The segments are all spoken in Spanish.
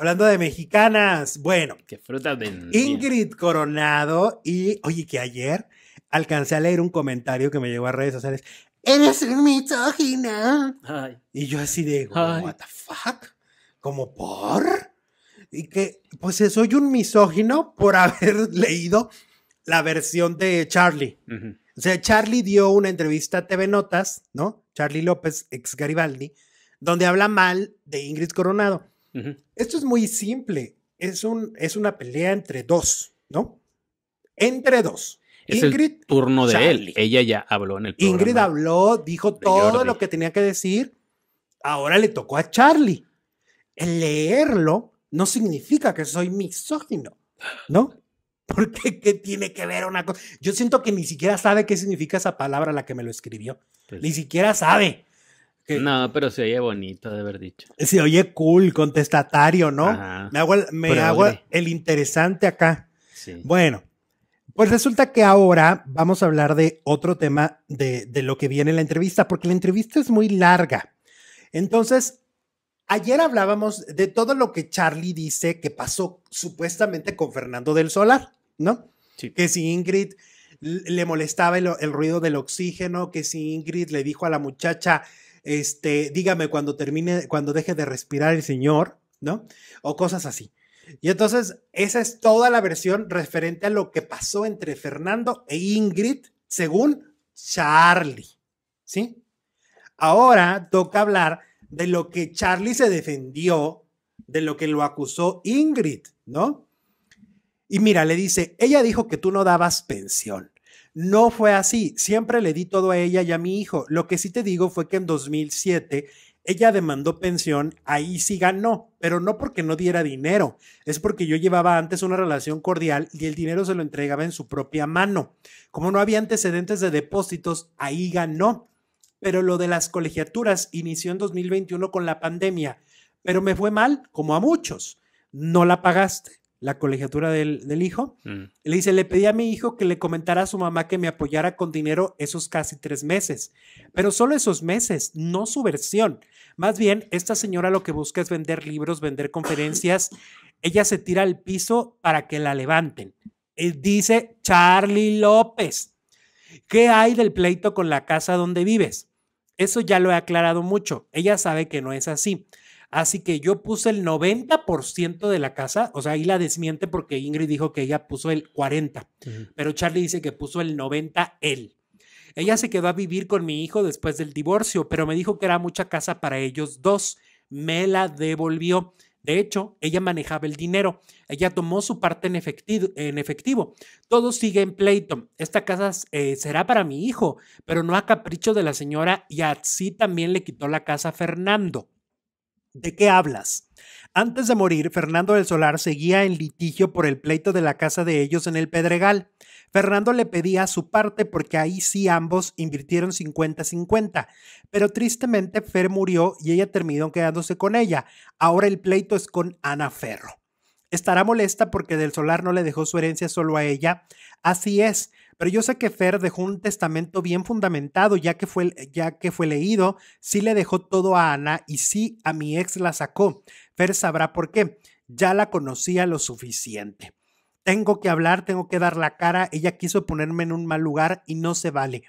Hablando de mexicanas, bueno. Que fruta de Ingrid Coronado y, oye, que ayer alcancé a leer un comentario que me llegó a redes sociales. Eres un misógino. Y yo así de, what the fuck? ¿Como por? Y que, pues eh, soy un misógino por haber leído la versión de Charlie. O sea, Charlie dio una entrevista a TV Notas, ¿no? Charlie López, ex Garibaldi, donde habla mal de Ingrid Coronado. Esto es muy simple. Es, un, es una pelea entre dos, ¿no? Entre dos. Es Ingrid, el turno de él. Ella ya habló en el Ingrid habló, dijo todo lo que tenía que decir. Ahora le tocó a Charlie. El leerlo no significa que soy misógino, ¿no? Porque ¿qué tiene que ver una cosa? Yo siento que ni siquiera sabe qué significa esa palabra la que me lo escribió. Pues ni siquiera sabe no, pero se oye bonito de haber dicho. Se oye cool, contestatario, ¿no? me hago, el, interesante acá. Bueno, pues resulta que ahora vamos a hablar de otro tema de, lo que viene en la entrevista, porque la entrevista es muy larga. Entonces, ayer hablábamos de todo lo que Charlie dice que pasó supuestamente con Fernando del Solar, ¿no? Que si Ingrid le molestaba el, ruido del oxígeno, que si Ingrid le dijo a la muchacha, este, dígame cuando termine, cuando deje de respirar el Señor, ¿no? O cosas así. Y entonces, esa es toda la versión referente a lo que pasó entre Fernando e Ingrid, según Charlie, ¿sí? Ahora toca hablar de lo que Charlie se defendió, de lo que lo acusó Ingrid, ¿no? Y mira, le dice, ella dijo que tú no dabas pensión. No fue así, siempre le di todo a ella y a mi hijo. Lo que sí te digo fue que en 2007 ella demandó pensión, ahí sí ganó, pero no porque no diera dinero, es porque yo llevaba antes una relación cordial y el dinero se lo entregaba en su propia mano. Como no había antecedentes de depósitos, ahí ganó. Pero lo de las colegiaturas inició en 2021 con la pandemia, pero me fue mal, como a muchos. No la pagaste la colegiatura del, hijo. Mm. Le dice, le pedí a mi hijo que le comentara a su mamá que me apoyara con dinero esos casi tres meses, pero solo esos meses, no su versión. Más bien, esta señora lo que busca es vender libros, vender conferencias. Ella se tira al piso para que la levanten. Eh, dice Charlie López. ¿Qué hay del pleito con la casa donde vives? Eso ya lo he aclarado mucho. Ella sabe que no es así. Así que yo puse el 90% de la casa, o sea, ahí la desmiente porque Ingrid dijo que ella puso el 40, pero Charlie dice que puso el 90 él. Ella se quedó a vivir con mi hijo después del divorcio, pero me dijo que era mucha casa para ellos dos. Me la devolvió. De hecho, ella manejaba el dinero. Ella tomó su parte en efectivo. Todo sigue en pleito. Esta casa eh, será para mi hijo, pero no a capricho de la señora y así también le quitó la casa a Fernando. ¿De qué hablas? Antes de morir, Fernando del Solar seguía en litigio por el pleito de la casa de ellos en el Pedregal. Fernando le pedía su parte porque ahí sí ambos invirtieron 50-50, pero tristemente Fer murió y ella terminó quedándose con ella. Ahora el pleito es con Ana Ferro. Estará molesta porque del solar no le dejó su herencia solo a ella. Así es, pero yo sé que Fer dejó un testamento bien fundamentado, ya que fue, ya que fue leído, sí le dejó todo a Ana y sí a mi ex la sacó. Fer sabrá por qué. Ya la conocía lo suficiente. Tengo que hablar, tengo que dar la cara. Ella quiso ponerme en un mal lugar y no se vale.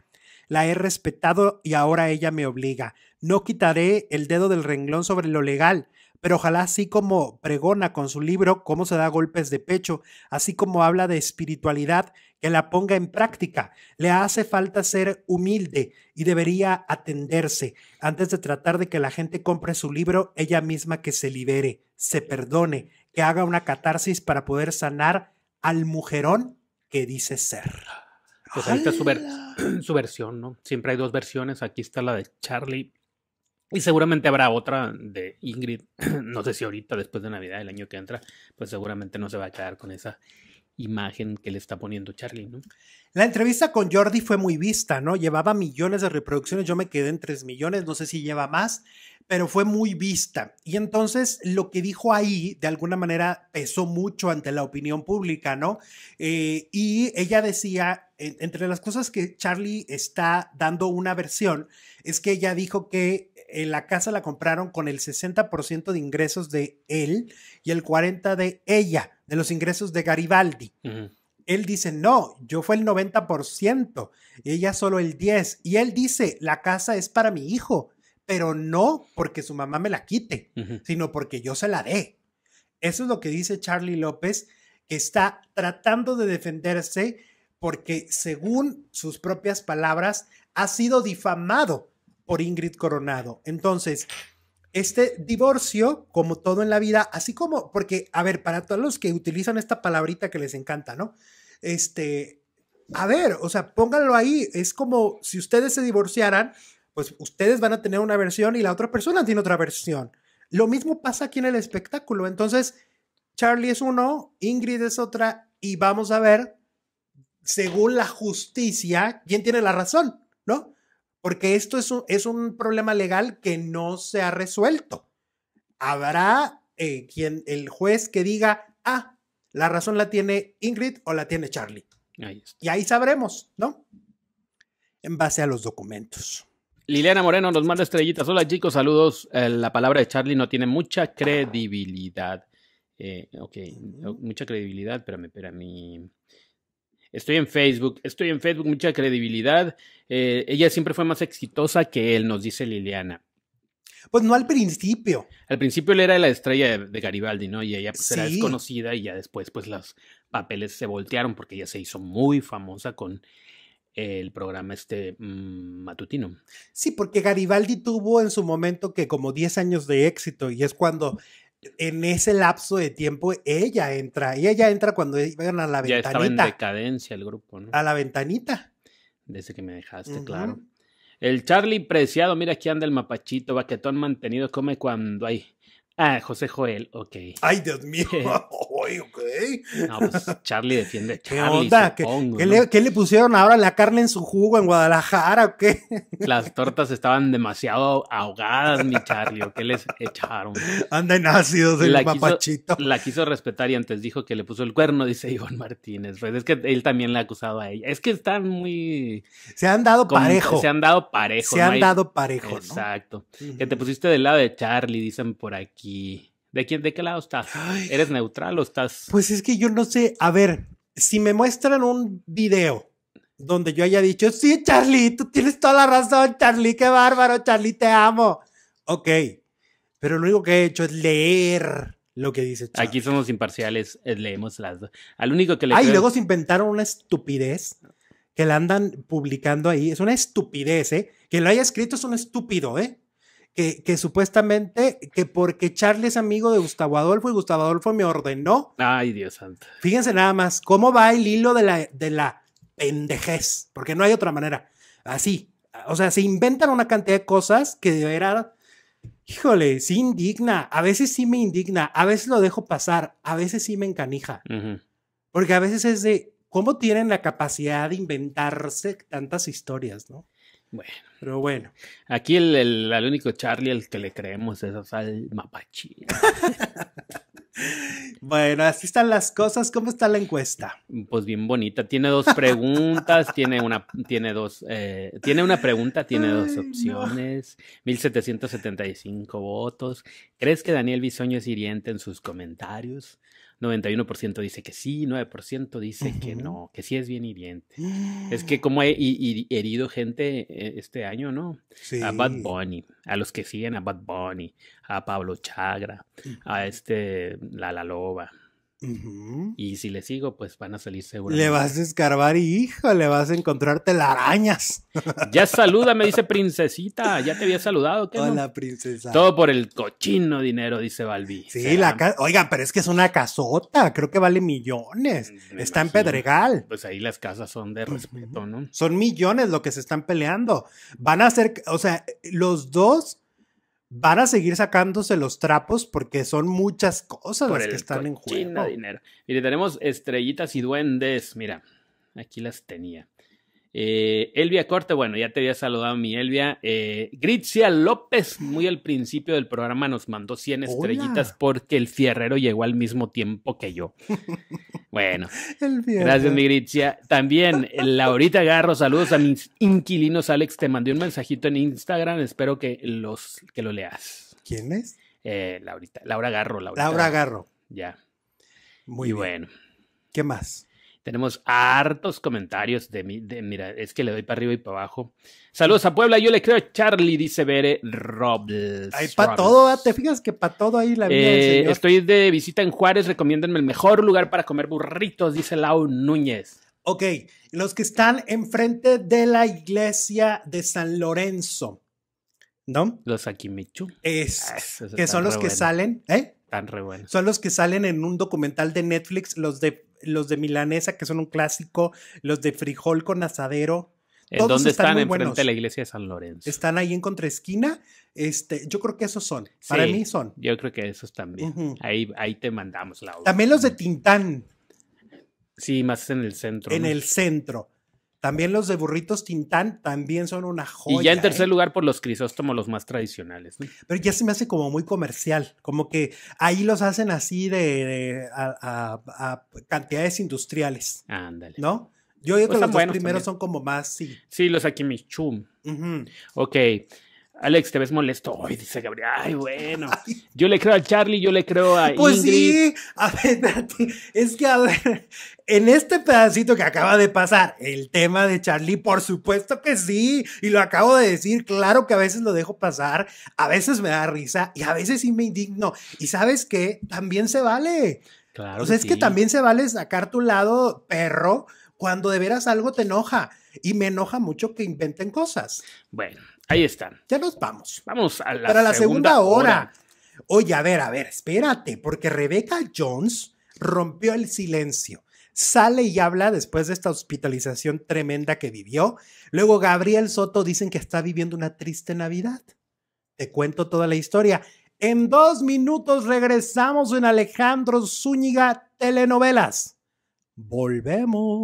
La he respetado y ahora ella me obliga. No quitaré el dedo del renglón sobre lo legal pero ojalá así como pregona con su libro cómo se da golpes de pecho, así como habla de espiritualidad, que la ponga en práctica. Le hace falta ser humilde y debería atenderse antes de tratar de que la gente compre su libro, ella misma que se libere, se perdone, que haga una catarsis para poder sanar al mujerón que dice ser. Pues ahí está su, su, versión, ¿no? Siempre hay dos versiones. Aquí está la de Charlie y seguramente habrá otra de Ingrid, no sé si ahorita, después de Navidad, el año que entra, pues seguramente no se va a quedar con esa imagen que le está poniendo Charlie, ¿no? La entrevista con Jordi fue muy vista, ¿no? Llevaba millones de reproducciones, yo me quedé en tres millones, no sé si lleva más, pero fue muy vista. Y entonces lo que dijo ahí, de alguna manera, pesó mucho ante la opinión pública, ¿no? Eh, y ella decía, entre las cosas que Charlie está dando una versión, es que ella dijo que eh, la casa la compraron con el 60% de ingresos de él y el 40% de ella de los ingresos de Garibaldi. Él dice, no, yo fue el 90%, ella solo el 10%. Y él dice, la casa es para mi hijo, pero no porque su mamá me la quite, sino porque yo se la dé. Eso es lo que dice Charlie López, que está tratando de defenderse porque, según sus propias palabras, ha sido difamado por Ingrid Coronado. Entonces, este divorcio, como todo en la vida, así como, porque, a ver, para todos los que utilizan esta palabrita que les encanta, ¿no? Este, a ver, o sea, pónganlo ahí, es como si ustedes se divorciaran, pues ustedes van a tener una versión y la otra persona tiene otra versión. Lo mismo pasa aquí en el espectáculo, entonces, Charlie es uno, Ingrid es otra, y vamos a ver, según la justicia, quién tiene la razón, ¿no? porque esto es un, es un problema legal que no se ha resuelto. Habrá eh, quien, el juez que diga, ah, la razón la tiene Ingrid o la tiene Charlie. y ahí sabremos, ¿no? En base a los documentos. Liliana Moreno nos manda estrellitas. Hola chicos, saludos. Eh, la palabra de Charlie no tiene mucha credibilidad. Eh, ok, mucha credibilidad, pero para mí estoy en Facebook, estoy en Facebook, mucha credibilidad. Eh, ella siempre fue más exitosa que él, nos dice Liliana. Pues no al principio. Al principio él era la estrella de, Garibaldi, ¿no? Y ella pues era desconocida y ya después pues los papeles se voltearon porque ella se hizo muy famosa con el programa este mm, matutino. Sí, porque Garibaldi tuvo en su momento que como 10 años de éxito y es cuando en ese lapso de tiempo ella entra, y ella entra cuando llegan a la ventanita. Ya estaba en decadencia el grupo, ¿no? A la ventanita. Desde que me dejaste, claro. El Charlie Preciado, mira aquí anda el mapachito, vaquetón mantenido, come cuando hay. Ah, José Joel, ok. Ay, Dios mío. Ay, ok. No, pues Charlie defiende a Charlie. ¿Qué ¿Qué, le, pusieron ahora la carne en su jugo en Guadalajara o qué? Las tortas estaban demasiado ahogadas, mi Charlie. ¿o ¿Qué les echaron? en ácidos del la papachito. la quiso respetar y antes dijo que le puso el cuerno, dice Iván Martínez. Pues es que él también le ha acusado a ella. Es que están muy. Se han dado parejo. Se han dado parejo. Se han dado parejo. Exacto. Que te pusiste del lado de Charlie, dicen por aquí. ¿De quién, de qué lado estás? ¿Eres neutral o estás? Pues es que yo no sé. A ver, si me muestran un video donde yo haya dicho, sí, Charlie, tú tienes toda la razón, Charlie, qué bárbaro, Charlie, te amo. Ok, pero lo único que he hecho es leer lo que dice Charlie. Aquí somos imparciales, eh, leemos las dos. Al único que le... Ah, y luego se inventaron una estupidez que la andan publicando ahí. Es una estupidez, ¿eh? Que lo haya escrito es un estúpido, ¿eh? que, supuestamente, que porque Charlie es amigo de Gustavo Adolfo y Gustavo Adolfo me ordenó. Ay, Dios santo. Fíjense nada más cómo va el hilo de la, de la pendejez, porque no hay otra manera. Así, o sea, se inventan una cantidad de cosas que de verdad, híjole, sí indigna. A veces sí me indigna, a veces lo dejo pasar, a veces sí me encanija. Porque a veces es de, ¿cómo tienen la capacidad de inventarse tantas historias, no? Bueno. Pero bueno. Aquí el, el, único Charlie al que le creemos es al mapachi. bueno, así están las cosas. ¿Cómo está la encuesta? Pues bien bonita. Tiene dos preguntas, tiene una, tiene dos, eh, tiene una pregunta, tiene dos opciones. 1775 votos. ¿Crees que Daniel Bisoño es hiriente en sus comentarios? 91% dice que sí, 9% dice que no, que sí es bien hiriente. Es que como he, herido gente eh, este año, ¿no? A Bad Bunny, a los que siguen a Bad Bunny, a Pablo Chagra, a este La La Loba, y si le sigo, pues van a salir seguros Le vas a escarbar y hijo, le vas a encontrar telarañas. Ya saluda, me dice princesita. Ya te había saludado. ¿qué Hola, princesa. Todo por el cochino dinero, dice Balbi. Sí, la casa. Oiga, pero es que es una casota. Creo que vale millones. Mm, está en Pedregal. Pues ahí las casas son de respeto, ¿no? Son millones lo que se están peleando. Van a ser, o sea, los dos van a seguir sacándose los trapos porque son muchas cosas las que están en juego. Dinero. Mire, tenemos estrellitas y duendes. Mira, aquí las tenía. Eh, Elvia Corte, bueno, ya te había saludado mi Elvia. Eh, Gritzia López, muy al principio del programa, nos mandó 100 estrellitas porque el fierrero llegó al mismo tiempo que yo. Bueno, gracias, mi Gritzia. También, Laurita Garro, saludos a mis inquilinos. Alex, te mandé un mensajito en Instagram, espero que, los, que lo leas. ¿Quién es? Eh, Laurita, Laura Garro. Laura Garro. Ya. Muy bueno. ¿Qué más? Tenemos hartos comentarios de, mí. de mira, es que le doy para arriba y para abajo. Saludos a Puebla, yo le creo a Charlie, dice Bere Robles. Ay, para todo, ah, te fijas que para todo ahí la vida eh, Estoy de visita en Juárez, recomiéndenme el mejor lugar para comer burritos, dice Lau Núñez. Ok, los que están enfrente de la iglesia de San Lorenzo, ¿no? Los Akimichu. Es, ah, que son los que salen, ¿eh? Tan re bueno. Son los que salen en un documental de Netflix, los de los de milanesa, que son un clásico, los de frijol con asadero. ¿En dónde están? Enfrente de la iglesia de San Lorenzo. Están ahí en contraesquina. Este, yo creo que esos son. Para mí son. Yo creo que esos también. ahí, ahí te mandamos la También los de Tintán. Sí, más en el centro. En el centro. También los de burritos Tintán también son una joya. Y ya en tercer ¿eh? lugar por los crisóstomos, los más tradicionales. Pero ya se me hace como muy comercial, como que ahí los hacen así de, a, cantidades industriales. Ándale. ¿No? Yo digo que pues los primeros son como más, sí. Sí, los aquí Uh -huh. Ok. Alex, te ves molesto hoy, dice Gabriel. Ay, bueno. Yo le creo a Charlie, yo le creo a. Pues sí, a ver, es que a ver, en este pedacito que acaba de pasar, el tema de Charlie, por supuesto que sí, y lo acabo de decir, claro que a veces lo dejo pasar, a veces me da risa y a veces sí me indigno. Y sabes que también se vale. Claro. O sea, es que también se vale sacar tu lado perro cuando de veras algo te enoja. Y me enoja mucho que inventen cosas. Bueno, Ahí están. Ya nos vamos. Vamos a la, la segunda, hora. Oye, a ver, a ver, espérate, porque Rebecca Jones rompió el silencio. Sale y habla después de esta hospitalización tremenda que vivió. Luego Gabriel Soto dicen que está viviendo una triste Navidad. Te cuento toda la historia. En dos minutos regresamos en Alejandro Zúñiga Telenovelas. Volvemos.